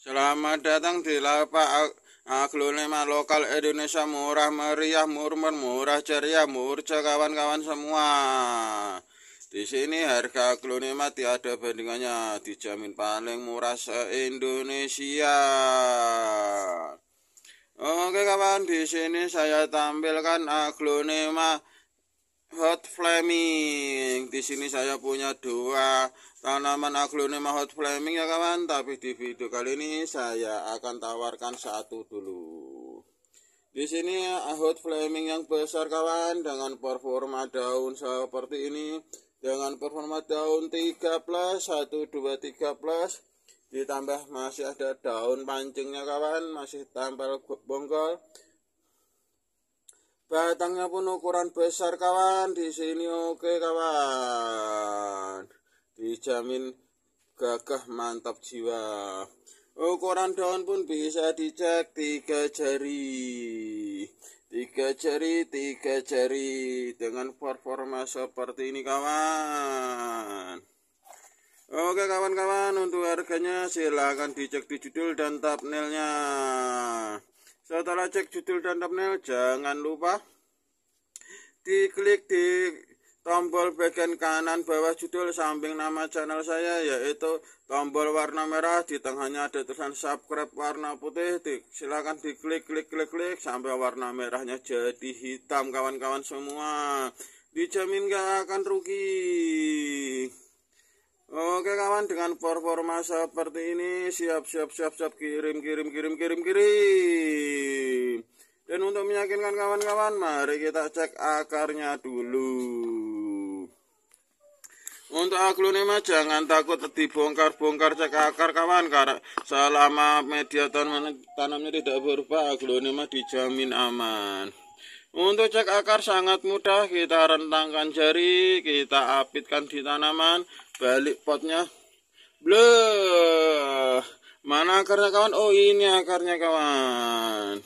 Selamat datang di lapak aglonema lokal Indonesia murah meriah, murmur murah ceria, murca kawan-kawan semua. Di sini harga aglonema tiada bandingannya, dijamin paling murah se-Indonesia. Oke kawan, di sini saya tampilkan aglonema hot flaming. Di sini saya punya dua tanaman aglonema hot flaming ya kawan, tapi di video kali ini saya akan tawarkan satu dulu. Di sini eh, hot flaming yang besar kawan dengan performa daun seperti ini dengan performa daun 3 plus 1 2 3 plus ditambah masih ada daun pancingnya kawan masih tampil bonggol Batangnya pun ukuran besar kawan di sini oke kawan. Dijamin gagah mantap jiwa. Ukuran daun pun bisa dicek tiga jari. Tiga jari, tiga jari dengan performa seperti ini kawan. Oke kawan-kawan untuk harganya silahkan dicek di judul dan thumbnailnya. Setelah cek judul dan thumbnail, jangan lupa diklik di tombol bagian kanan bawah judul samping nama channel saya yaitu tombol warna merah di tengahnya ada tulisan subscribe warna putih di, silahkan diklik klik klik klik sampai warna merahnya jadi hitam kawan-kawan semua dijamin gak akan rugi Oke kawan dengan performa seperti ini siap siap siap siap kirim kirim kirim kirim kirim meyakinkan kawan-kawan? Mari kita cek akarnya dulu. Untuk aglonema jangan takut dibongkar-bongkar cek akar kawan karena selama media tanaman tanamnya tidak berubah aglonema dijamin aman. Untuk cek akar sangat mudah, kita rentangkan jari, kita apitkan di tanaman, balik potnya. Bleh. Mana akarnya kawan? Oh, ini akarnya kawan.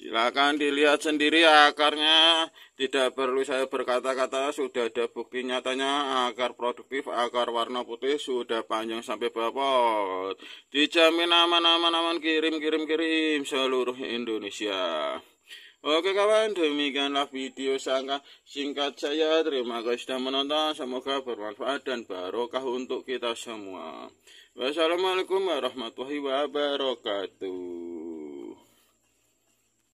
Silakan dilihat sendiri akarnya, tidak perlu saya berkata-kata, sudah ada bukti nyatanya akar produktif, akar warna putih sudah panjang sampai bapot. Dijamin aman-aman-aman kirim-kirim-kirim seluruh Indonesia. Oke kawan, demikianlah video sangka singkat saya. Terima kasih sudah menonton, semoga bermanfaat dan barokah untuk kita semua. Wassalamualaikum warahmatullahi wabarakatuh.